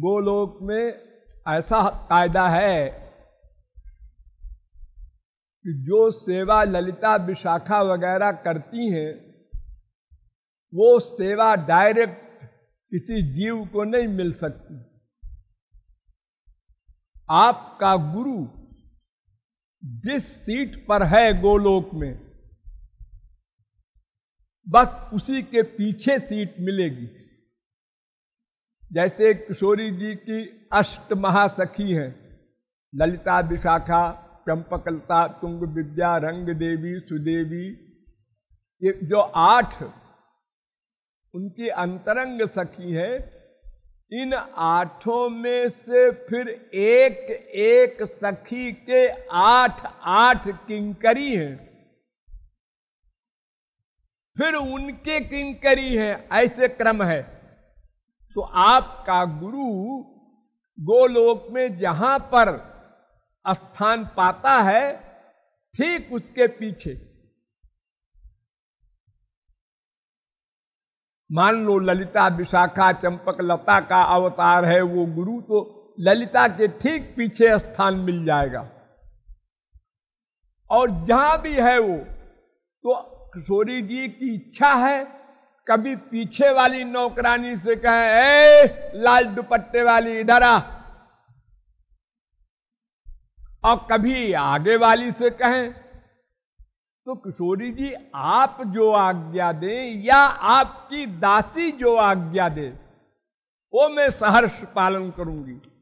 गोलोक में ऐसा कायदा है कि जो सेवा ललिता विशाखा वगैरह करती हैं वो सेवा डायरेक्ट किसी जीव को नहीं मिल सकती आपका गुरु जिस सीट पर है गोलोक में बस उसी के पीछे सीट मिलेगी जैसे किशोरी जी की अष्ट महासखी हैं ललिता विशाखा चंपकलता तुंग विद्या रंग देवी सुदेवी ये जो आठ उनकी अंतरंग सखी है इन आठों में से फिर एक एक सखी के आठ आठ किंकरी हैं फिर उनके किंकरी हैं ऐसे क्रम है तो आपका गुरु गोलोक में जहां पर स्थान पाता है ठीक उसके पीछे मान लो ललिता विशाखा चंपक लता का अवतार है वो गुरु तो ललिता के ठीक पीछे स्थान मिल जाएगा और जहां भी है वो तो किशोरी जी की इच्छा है कभी पीछे वाली नौकरानी से कहे ए लाल दुपट्टे वाली इधर आ और कभी आगे वाली से कहें तो किशोरी जी आप जो आज्ञा दें या आपकी दासी जो आज्ञा दे वो मैं सहर्ष पालन करूंगी